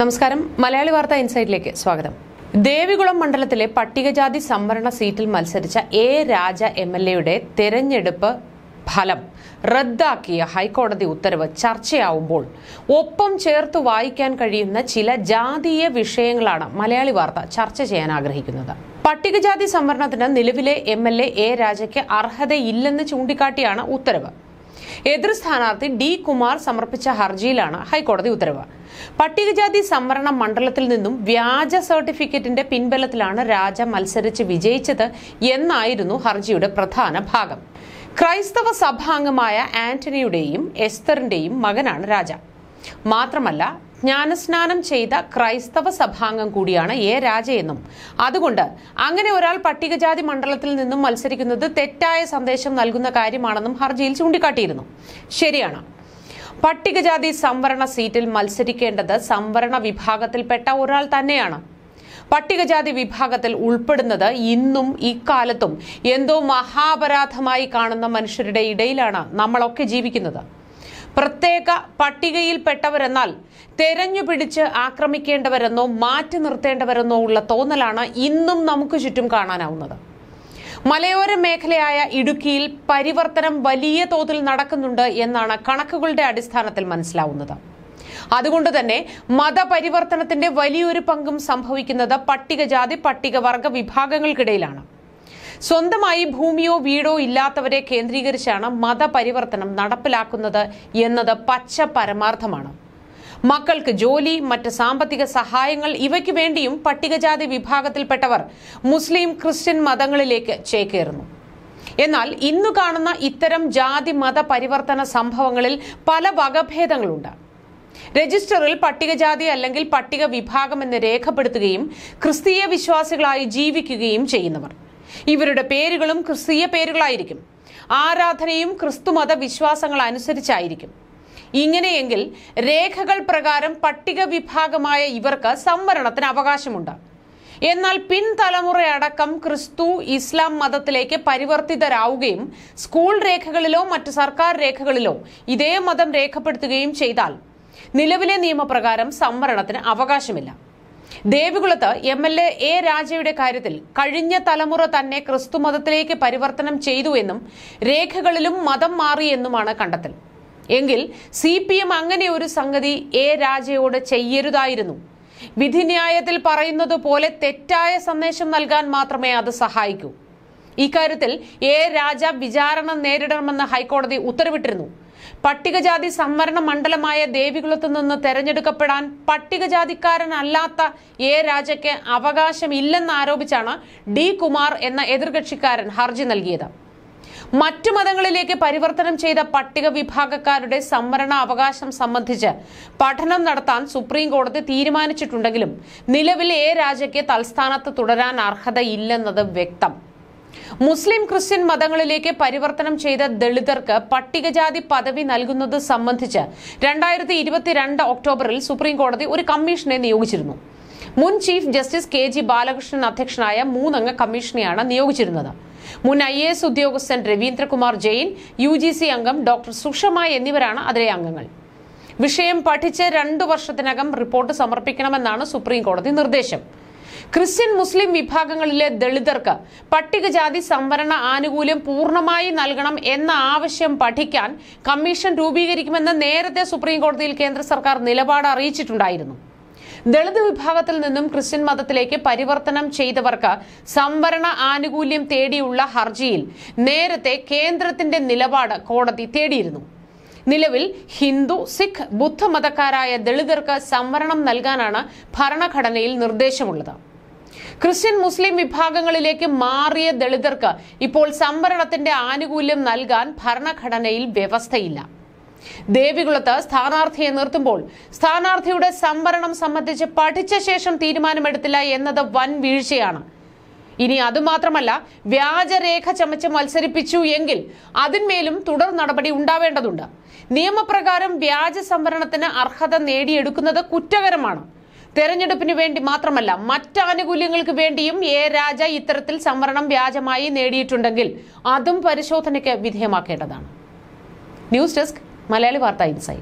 നമസ്കാരം മലയാളി വാർത്ത ഇൻസൈറ്റിലേക്ക് സ്വാഗതം ദേവികുളം മണ്ഡലത്തിലെ പട്ടികജാതി സംവരണ സീറ്റിൽ മത്സരിച്ച എ രാജ എം എൽ എയുടെ തെരഞ്ഞെടുപ്പ് ഫലം റദ്ദാക്കിയ ഹൈക്കോടതി ഉത്തരവ് ചർച്ചയാവുമ്പോൾ ഒപ്പം ചേർത്ത് വായിക്കാൻ കഴിയുന്ന ചില ജാതീയ വിഷയങ്ങളാണ് മലയാളി വാർത്ത ചർച്ച ചെയ്യാൻ ആഗ്രഹിക്കുന്നത് പട്ടികജാതി സംവരണത്തിന് നിലവിലെ എം എൽ എ എ രാജയ്ക്ക് അർഹതയില്ലെന്ന് ചൂണ്ടിക്കാട്ടിയാണ് ഉത്തരവ് എതിർ സ്ഥാനാർത്ഥി ഡി കുമാർ സമർപ്പിച്ച ഹർജിയിലാണ് ഹൈക്കോടതി ഉത്തരവ് പട്ടികജാതി സംവരണ മണ്ഡലത്തിൽ നിന്നും വ്യാജ സർട്ടിഫിക്കറ്റിന്റെ പിൻബലത്തിലാണ് രാജ മത്സരിച്ച് വിജയിച്ചത് എന്നായിരുന്നു ഹർജിയുടെ പ്രധാന ഭാഗം ക്രൈസ്തവ സഭാംഗമായ ആന്റണിയുടെയും എസ്തറിന്റെയും മകനാണ് രാജ മാത്രമല്ല ജ്ഞാനസ്നാനം ചെയ്ത ക്രൈസ്തവ സഭാംഗം കൂടിയാണ് എ രാജയെന്നും അതുകൊണ്ട് അങ്ങനെ ഒരാൾ പട്ടികജാതി മണ്ഡലത്തിൽ നിന്നും മത്സരിക്കുന്നത് തെറ്റായ സന്ദേശം നൽകുന്ന കാര്യമാണെന്നും ഹർജിയിൽ ചൂണ്ടിക്കാട്ടിയിരുന്നു ശരിയാണ് പട്ടികജാതി സംവരണ സീറ്റിൽ മത്സരിക്കേണ്ടത് സംവരണ വിഭാഗത്തിൽപ്പെട്ട ഒരാൾ തന്നെയാണ് പട്ടികജാതി വിഭാഗത്തിൽ ഉൾപ്പെടുന്നത് ഇന്നും ഇക്കാലത്തും എന്തോ മഹാപരാധമായി കാണുന്ന മനുഷ്യരുടെ ഇടയിലാണ് നമ്മളൊക്കെ ജീവിക്കുന്നത് പ്രത്യേക പട്ടികയിൽപ്പെട്ടവരെന്നാൽ തെരഞ്ഞു പിടിച്ച് ആക്രമിക്കേണ്ടവരെന്നോ മാറ്റി നിർത്തേണ്ടവരെന്നോ ഉള്ള തോന്നലാണ് ഇന്നും നമുക്ക് ചുറ്റും കാണാനാവുന്നത് മലയോര മേഖലയായ ഇടുക്കിയിൽ പരിവർത്തനം വലിയ തോതിൽ നടക്കുന്നുണ്ട് എന്നാണ് കണക്കുകളുടെ അടിസ്ഥാനത്തിൽ മനസ്സിലാവുന്നത് അതുകൊണ്ട് തന്നെ മതപരിവർത്തനത്തിന്റെ വലിയൊരു പങ്കും സംഭവിക്കുന്നത് പട്ടികജാതി പട്ടികവർഗ വിഭാഗങ്ങൾക്കിടയിലാണ് സ്വന്തമായി ഭൂമിയോ വീടോ ഇല്ലാത്തവരെ കേന്ദ്രീകരിച്ചാണ് മതപരിവർത്തനം നടപ്പിലാക്കുന്നത് എന്നത് പച്ച പരമാർത്ഥമാണ് മക്കൾക്ക് ജോലി മറ്റ് സാമ്പത്തിക സഹായങ്ങൾ ഇവയ്ക്ക് വേണ്ടിയും പട്ടികജാതി വിഭാഗത്തിൽപ്പെട്ടവർ മുസ്ലിം ക്രിസ്ത്യൻ മതങ്ങളിലേക്ക് ചേക്കേറുന്നു എന്നാൽ ഇന്നു കാണുന്ന ഇത്തരം ജാതി മത പരിവർത്തന സംഭവങ്ങളിൽ പല വകഭേദങ്ങളുണ്ട് രജിസ്റ്ററിൽ പട്ടികജാതി അല്ലെങ്കിൽ പട്ടിക വിഭാഗം എന്ന് രേഖപ്പെടുത്തുകയും ക്രിസ്തീയ വിശ്വാസികളായി ജീവിക്കുകയും ചെയ്യുന്നവർ ഇവരുടെ പേരുകളും ക്രിസ്തീയ പേരുകളായിരിക്കും ആരാധനയും ക്രിസ്തുമത വിശ്വാസങ്ങൾ അനുസരിച്ചായിരിക്കും ഇങ്ങനെയെങ്കിൽ രേഖകൾ പ്രകാരം പട്ടിക വിഭാഗമായ ഇവർക്ക് സംവരണത്തിന് അവകാശമുണ്ട് എന്നാൽ പിൻതലമുറയടക്കം ക്രിസ്തു ഇസ്ലാം മതത്തിലേക്ക് പരിവർത്തിതരാവുകയും സ്കൂൾ രേഖകളിലോ മറ്റ് സർക്കാർ രേഖകളിലോ ഇതേ മതം രേഖപ്പെടുത്തുകയും ചെയ്താൽ നിലവിലെ നിയമപ്രകാരം സംവരണത്തിന് അവകാശമില്ല ദേവികുളത്ത് എം എൽ എ എ രാജയുടെ കാര്യത്തിൽ കഴിഞ്ഞ തലമുറ തന്നെ ക്രിസ്തു മതത്തിലേക്ക് പരിവർത്തനം ചെയ്തു എന്നും രേഖകളിലും മതം മാറിയെന്നുമാണ് കണ്ടെത്തൽ എങ്കിൽ സി പി എം അങ്ങനെ ഒരു സംഗതി എ രാജയോട് ചെയ്യരുതായിരുന്നു വിധിന്യായത്തിൽ പറയുന്നത് പോലെ തെറ്റായ സന്ദേശം നൽകാൻ മാത്രമേ അത് സഹായിക്കൂ ഇക്കാര്യത്തിൽ എ രാജ വിചാരണ നേരിടണമെന്ന് ഹൈക്കോടതി ഉത്തരവിട്ടിരുന്നു പട്ടികജാതി സംവരണ മണ്ഡലമായ ദേവികുളത്ത് നിന്ന് തെരഞ്ഞെടുക്കപ്പെടാൻ പട്ടികജാതിക്കാരനല്ലാത്ത എ രാജയ്ക്ക് അവകാശമില്ലെന്നാരോപിച്ചാണ് ഡി കുമാർ എന്ന എതിർകക്ഷിക്കാരൻ ഹർജി നൽകിയത് മറ്റു മതങ്ങളിലേക്ക് പരിവർത്തനം ചെയ്ത പട്ടിക വിഭാഗക്കാരുടെ സംവരണ അവകാശം സംബന്ധിച്ച് പഠനം നടത്താൻ സുപ്രീം കോടതി തീരുമാനിച്ചിട്ടുണ്ടെങ്കിലും നിലവിൽ ഏ രാജയ്ക്ക് തൽസ്ഥാനത്ത് തുടരാൻ അർഹതയില്ലെന്നത് വ്യക്തം മുസ്ലിം ക്രിസ്ത്യൻ മതങ്ങളിലേക്ക് പരിവർത്തനം ചെയ്ത ദളിതർക്ക് പട്ടികജാതി പദവി നൽകുന്നത് സംബന്ധിച്ച് രണ്ടായിരത്തി ഇരുപത്തിരണ്ട് ഒക്ടോബറിൽ സുപ്രീം കോടതി ഒരു കമ്മീഷനെ നിയോഗിച്ചിരുന്നു മുൻ chief justice K G Balakrishnan അധ്യക്ഷനായ മൂന്നംഗ കമ്മീഷനെയാണ് നിയോഗിച്ചിരുന്നത് മുൻ ഐ എ എസ് ഉദ്യോഗസ്ഥൻ Ravindrakumar Jain U G C അംഗം ഡോക്ടർ സുഷമ എന്നിവരാണ് അതിലെ അംഗങ്ങൾ വിഷയം പഠിച്ച് രണ്ടു വർഷത്തിനകം റിപ്പോർട്ട് സമർപ്പിക്കണമെന്നാണ് സുപ്രീം കോടതി നിർദ്ദേശം ക്രിസ്ത്യൻ മുസ്ലിം വിഭാഗങ്ങളിലെ ദളിതർക്ക് പട്ടികജാതി സംവരണ ആനുകൂല്യം പൂർണ്ണമായി നൽകണം എന്ന ആവശ്യം പഠിക്കാൻ കമ്മീഷൻ രൂപീകരിക്കുമെന്ന് നേരത്തെ സുപ്രീം കോടതിയിൽ കേന്ദ്ര സർക്കാർ നിലപാട് അറിയിച്ചിട്ടുണ്ടായിരുന്നു ദളിത് വിഭാഗത്തിൽ നിന്നും ക്രിസ്ത്യൻ മതത്തിലേക്ക് പരിവർത്തനം ചെയ്തവർക്ക് സംവരണ ആനുകൂല്യം തേടിയുള്ള ഹർജിയിൽ നേരത്തെ കേന്ദ്രത്തിന്റെ നിലപാട് കോടതി തേടിയിരുന്നു നിലവിൽ ഹിന്ദു സിഖ് ബുദ്ധ മതക്കാരായ ദളിതർക്ക് സംവരണം നൽകാനാണ് ഭരണഘടനയിൽ നിർദ്ദേശമുള്ളത് ക്രിസ്ത്യൻ മുസ്ലിം വിഭാഗങ്ങളിലേക്ക് മാറിയ ദളിതർക്ക് ഇപ്പോൾ സംവരണത്തിന്റെ ആനുകൂല്യം നൽകാൻ ഭരണഘടനയിൽ വ്യവസ്ഥയില്ല ദേവികുളത്ത് സ്ഥാനാർത്ഥിയെ നിർത്തുമ്പോൾ സ്ഥാനാർത്ഥിയുടെ സംവരണം സംബന്ധിച്ച് പഠിച്ച ശേഷം തീരുമാനമെടുത്തില്ല എന്നത് വൻ വീഴ്ചയാണ് ഇനി അതുമാത്രമല്ല വ്യാജരേഖ ചമച്ച് മത്സരിപ്പിച്ചു എങ്കിൽ അതിന്മേലും തുടർ നടപടി ഉണ്ടാവേണ്ടതുണ്ട് നിയമപ്രകാരം വ്യാജ സംവരണത്തിന് അർഹത നേടിയെടുക്കുന്നത് കുറ്റകരമാണ് തെരഞ്ഞെടുപ്പിന് വേണ്ടി മാത്രമല്ല മറ്റ് ആനുകൂല്യങ്ങൾക്ക് വേണ്ടിയും എ രാജ ഇത്തരത്തിൽ സംവരണം വ്യാജമായി നേടിയിട്ടുണ്ടെങ്കിൽ അതും പരിശോധനയ്ക്ക് വിധേയമാക്കേണ്ടതാണ് ന്യൂസ് ഡെസ്ക് മലയാളി വാർത്ത ഇൻസൈറ്റ്